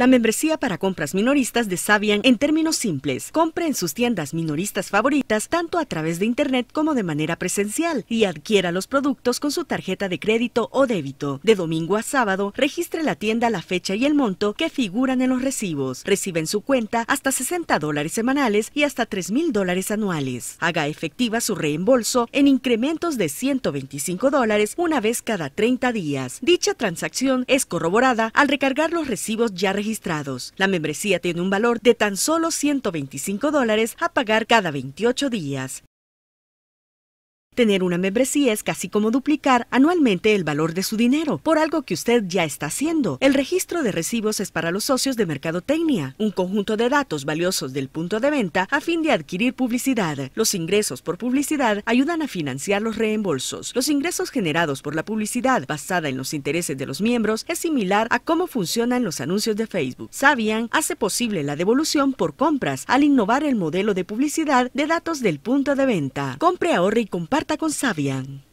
La membresía para compras minoristas de Sabian en términos simples. Compre en sus tiendas minoristas favoritas tanto a través de internet como de manera presencial y adquiera los productos con su tarjeta de crédito o débito. De domingo a sábado, registre la tienda la fecha y el monto que figuran en los recibos. Recibe en su cuenta hasta 60 dólares semanales y hasta 3 mil dólares anuales. Haga efectiva su reembolso en incrementos de 125 dólares una vez cada 30 días. Dicha transacción es corroborada al recargar los recibos ya registrados registrados. La membresía tiene un valor de tan solo 125 dólares a pagar cada 28 días. Tener una membresía es casi como duplicar anualmente el valor de su dinero, por algo que usted ya está haciendo. El registro de recibos es para los socios de Mercadotecnia, un conjunto de datos valiosos del punto de venta a fin de adquirir publicidad. Los ingresos por publicidad ayudan a financiar los reembolsos. Los ingresos generados por la publicidad basada en los intereses de los miembros es similar a cómo funcionan los anuncios de Facebook. Sabian hace posible la devolución por compras al innovar el modelo de publicidad de datos del punto de venta. Compre, ahorre y Carta con Sabian.